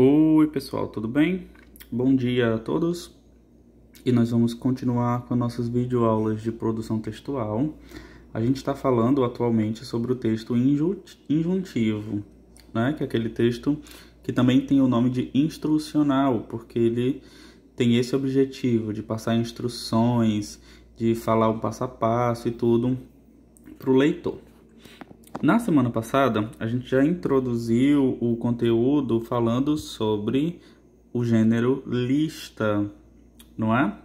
Oi, pessoal, tudo bem? Bom dia a todos. E nós vamos continuar com nossas videoaulas de produção textual. A gente está falando atualmente sobre o texto injuntivo, né? que é aquele texto que também tem o nome de instrucional, porque ele tem esse objetivo de passar instruções, de falar o passo a passo e tudo para o leitor. Na semana passada, a gente já introduziu o conteúdo falando sobre o gênero lista, não é?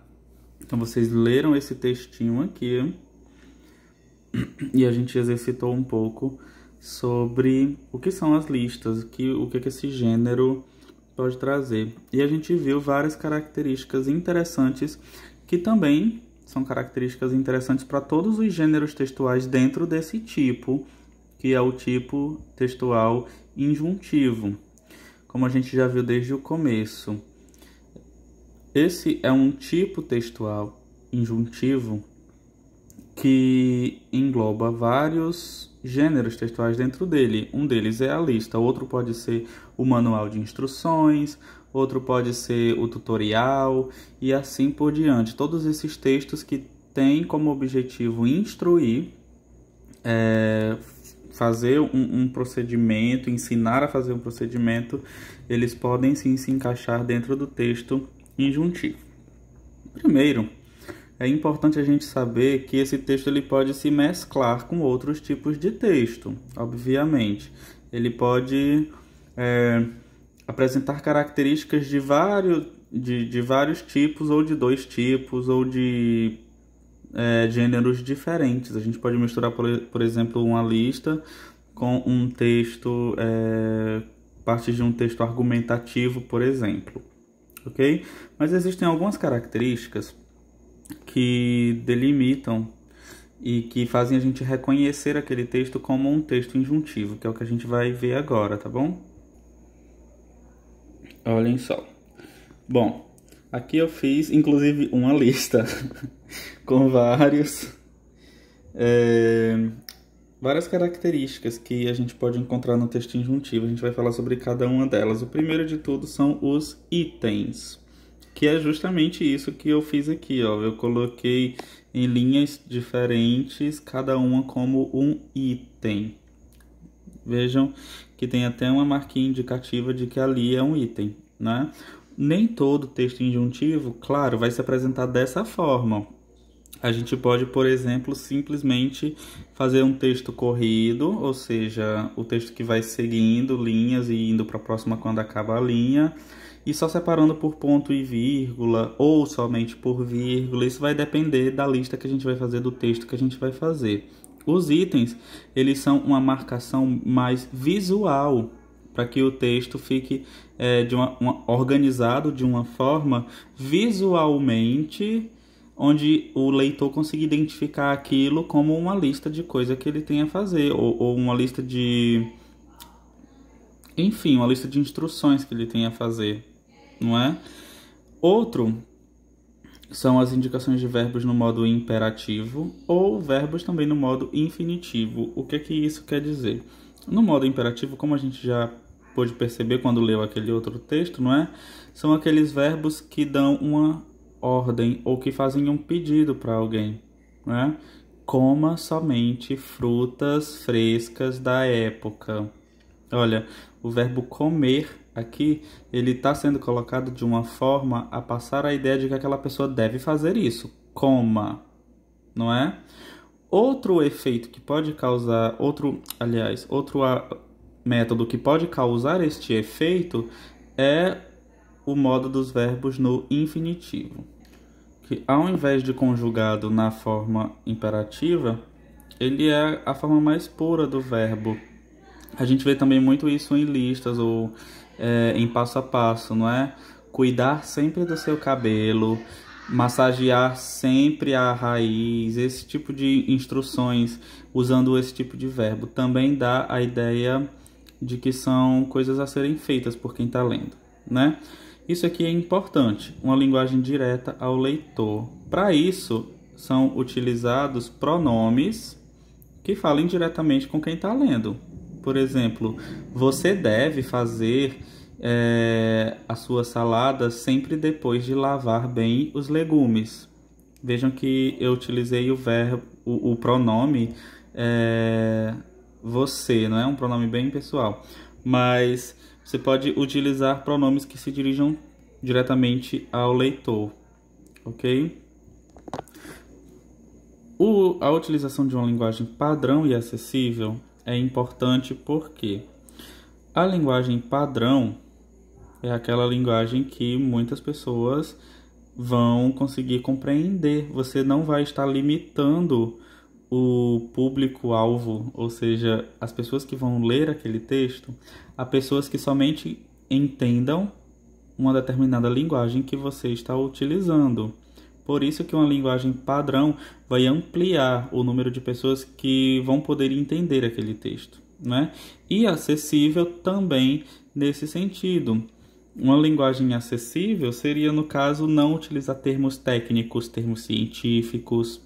Então vocês leram esse textinho aqui e a gente exercitou um pouco sobre o que são as listas, o que, o que esse gênero pode trazer. E a gente viu várias características interessantes que também são características interessantes para todos os gêneros textuais dentro desse tipo que é o tipo textual injuntivo, como a gente já viu desde o começo. Esse é um tipo textual injuntivo que engloba vários gêneros textuais dentro dele. Um deles é a lista, outro pode ser o manual de instruções, outro pode ser o tutorial e assim por diante. Todos esses textos que têm como objetivo instruir, é, fazer um, um, procedimento, ensinar a fazer um procedimento, eles podem sim se encaixar dentro do texto injuntivo. Primeiro, é importante a gente saber que esse texto ele pode se mesclar com outros tipos de texto, obviamente. Ele pode é, apresentar características de vários, de, de vários tipos, ou de dois tipos, ou de é, gêneros diferentes. A gente pode misturar, por, por exemplo, uma lista com um texto, é, parte de um texto argumentativo, por exemplo. Ok? Mas existem algumas características que delimitam e que fazem a gente reconhecer aquele texto como um texto injuntivo, que é o que a gente vai ver agora, tá bom? Olhem só. Bom, Aqui eu fiz, inclusive, uma lista com vários, é, várias características que a gente pode encontrar no texto injuntivo. A gente vai falar sobre cada uma delas. O primeiro de tudo são os itens, que é justamente isso que eu fiz aqui. Ó. Eu coloquei em linhas diferentes, cada uma como um item. Vejam que tem até uma marquinha indicativa de que ali é um item, né? Nem todo texto injuntivo, claro, vai se apresentar dessa forma. A gente pode, por exemplo, simplesmente fazer um texto corrido, ou seja, o texto que vai seguindo linhas e indo para a próxima quando acaba a linha, e só separando por ponto e vírgula, ou somente por vírgula. Isso vai depender da lista que a gente vai fazer, do texto que a gente vai fazer. Os itens, eles são uma marcação mais visual para que o texto fique é, de uma, uma, organizado de uma forma visualmente onde o leitor consiga identificar aquilo como uma lista de coisas que ele tem a fazer, ou, ou uma lista de. Enfim, uma lista de instruções que ele tem a fazer, não é? Outro são as indicações de verbos no modo imperativo ou verbos também no modo infinitivo. O que é que isso quer dizer? No modo imperativo, como a gente já pôde perceber quando leu aquele outro texto, não é? São aqueles verbos que dão uma ordem ou que fazem um pedido para alguém, não é? Coma somente frutas frescas da época. Olha, o verbo comer aqui, ele está sendo colocado de uma forma a passar a ideia de que aquela pessoa deve fazer isso. Coma, não é? Outro efeito que pode causar, outro, aliás, outro método que pode causar este efeito é o modo dos verbos no infinitivo, que ao invés de conjugado na forma imperativa, ele é a forma mais pura do verbo. A gente vê também muito isso em listas ou é, em passo a passo, não é? Cuidar sempre do seu cabelo, massagear sempre a raiz, esse tipo de instruções usando esse tipo de verbo também dá a ideia de que são coisas a serem feitas por quem está lendo, né? Isso aqui é importante, uma linguagem direta ao leitor. Para isso, são utilizados pronomes que falem diretamente com quem está lendo. Por exemplo, você deve fazer é, a sua salada sempre depois de lavar bem os legumes. Vejam que eu utilizei o verbo, o, o pronome é, você, não é um pronome bem pessoal, mas você pode utilizar pronomes que se dirijam diretamente ao leitor, ok? O, a utilização de uma linguagem padrão e acessível é importante porque a linguagem padrão é aquela linguagem que muitas pessoas vão conseguir compreender. Você não vai estar limitando o público-alvo, ou seja, as pessoas que vão ler aquele texto, a pessoas que somente entendam uma determinada linguagem que você está utilizando. Por isso que uma linguagem padrão vai ampliar o número de pessoas que vão poder entender aquele texto, né? E acessível também nesse sentido. Uma linguagem acessível seria, no caso, não utilizar termos técnicos, termos científicos,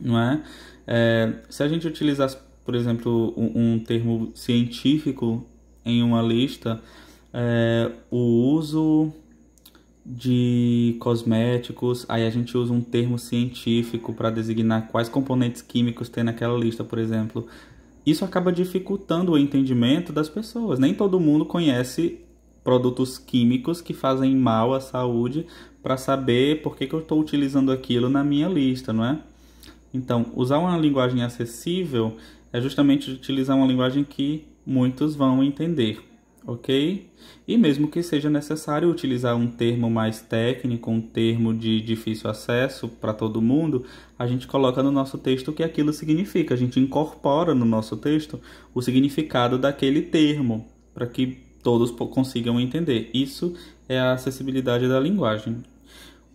não é? é se a gente utilizasse, por exemplo, um, um termo científico em uma lista, é, o uso de cosméticos, aí a gente usa um termo científico para designar quais componentes químicos tem naquela lista, por exemplo. Isso acaba dificultando o entendimento das pessoas. Nem todo mundo conhece produtos químicos que fazem mal à saúde para saber por que, que eu estou utilizando aquilo na minha lista, não é? Então, usar uma linguagem acessível é justamente utilizar uma linguagem que muitos vão entender, ok? E mesmo que seja necessário utilizar um termo mais técnico, um termo de difícil acesso para todo mundo, a gente coloca no nosso texto o que aquilo significa, a gente incorpora no nosso texto o significado daquele termo, para que todos consigam entender. Isso é a acessibilidade da linguagem.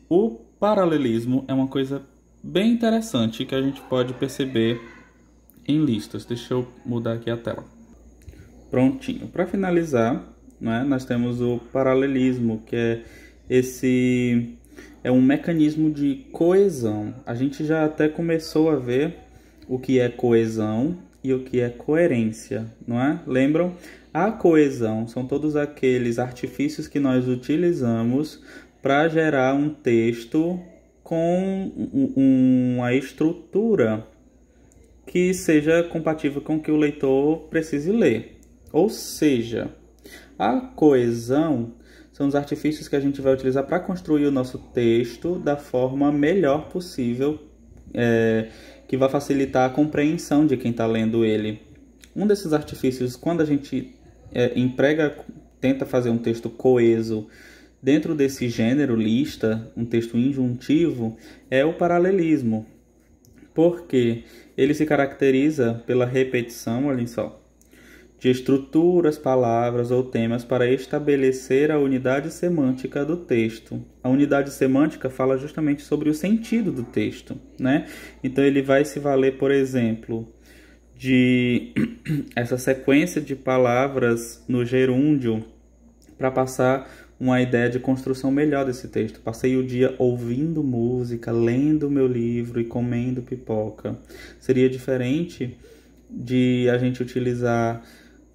O paralelismo é uma coisa bem interessante que a gente pode perceber em listas. Deixa eu mudar aqui a tela. Prontinho. Para finalizar, né, nós temos o paralelismo, que é esse é um mecanismo de coesão. A gente já até começou a ver o que é coesão e o que é coerência, não é? Lembram? A coesão são todos aqueles artifícios que nós utilizamos para gerar um texto com uma estrutura que seja compatível com o que o leitor precise ler. Ou seja, a coesão são os artifícios que a gente vai utilizar para construir o nosso texto da forma melhor possível, é, que vai facilitar a compreensão de quem está lendo ele. Um desses artifícios, quando a gente é, emprega, tenta fazer um texto coeso dentro desse gênero lista, um texto injuntivo, é o paralelismo, porque ele se caracteriza pela repetição, olhem só, de estruturas, palavras ou temas para estabelecer a unidade semântica do texto. A unidade semântica fala justamente sobre o sentido do texto, né? Então ele vai se valer, por exemplo, de essa sequência de palavras no gerúndio para passar uma ideia de construção melhor desse texto. Passei o dia ouvindo música, lendo meu livro e comendo pipoca. Seria diferente de a gente utilizar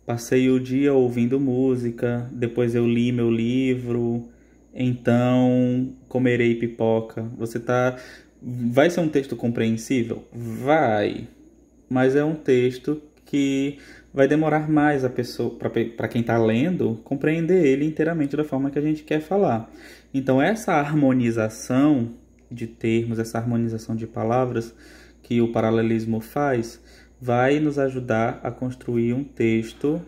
passei o dia ouvindo música, depois eu li meu livro, então comerei pipoca. Você tá vai ser um texto compreensível? Vai mas é um texto que vai demorar mais a pessoa para quem está lendo compreender ele inteiramente da forma que a gente quer falar. Então essa harmonização de termos, essa harmonização de palavras que o paralelismo faz, vai nos ajudar a construir um texto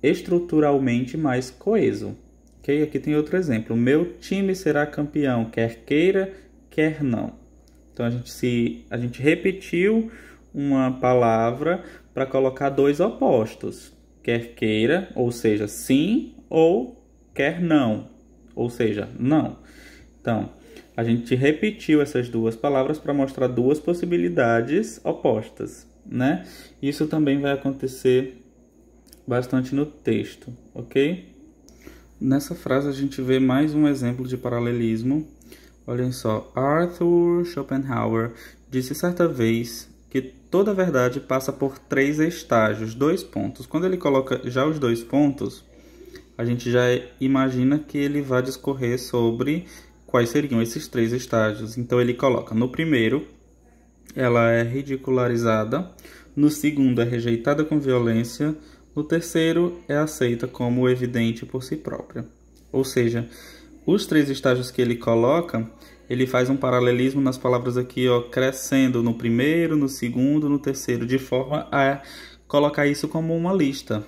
estruturalmente mais coeso. Ok? Aqui tem outro exemplo. Meu time será campeão, quer queira, quer não. Então a gente se a gente repetiu uma palavra para colocar dois opostos, quer queira, ou seja, sim, ou quer não, ou seja, não. Então, a gente repetiu essas duas palavras para mostrar duas possibilidades opostas, né? Isso também vai acontecer bastante no texto, ok? Nessa frase a gente vê mais um exemplo de paralelismo. Olhem só, Arthur Schopenhauer disse certa vez que toda verdade passa por três estágios, dois pontos. Quando ele coloca já os dois pontos, a gente já imagina que ele vai discorrer sobre quais seriam esses três estágios. Então ele coloca no primeiro, ela é ridicularizada, no segundo é rejeitada com violência, no terceiro é aceita como evidente por si própria. Ou seja, os três estágios que ele coloca ele faz um paralelismo nas palavras aqui, ó, crescendo no primeiro, no segundo, no terceiro, de forma a colocar isso como uma lista,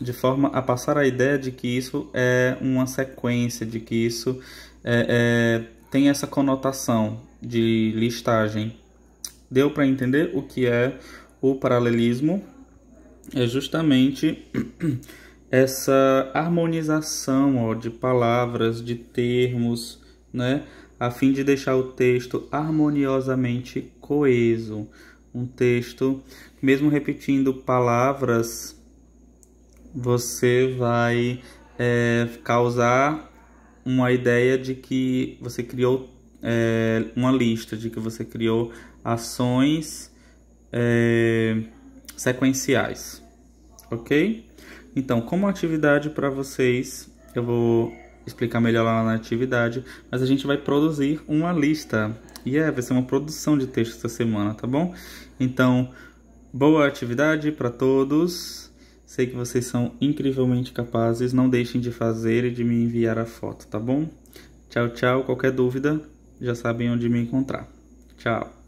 de forma a passar a ideia de que isso é uma sequência, de que isso é, é, tem essa conotação de listagem. Deu para entender o que é o paralelismo? É justamente essa harmonização ó, de palavras, de termos, né? a fim de deixar o texto harmoniosamente coeso. Um texto, mesmo repetindo palavras, você vai é, causar uma ideia de que você criou é, uma lista, de que você criou ações é, sequenciais, ok? Então, como atividade para vocês, eu vou explicar melhor lá na atividade, mas a gente vai produzir uma lista. E é, vai ser uma produção de texto essa semana, tá bom? Então, boa atividade para todos. Sei que vocês são incrivelmente capazes. Não deixem de fazer e de me enviar a foto, tá bom? Tchau, tchau. Qualquer dúvida, já sabem onde me encontrar. Tchau.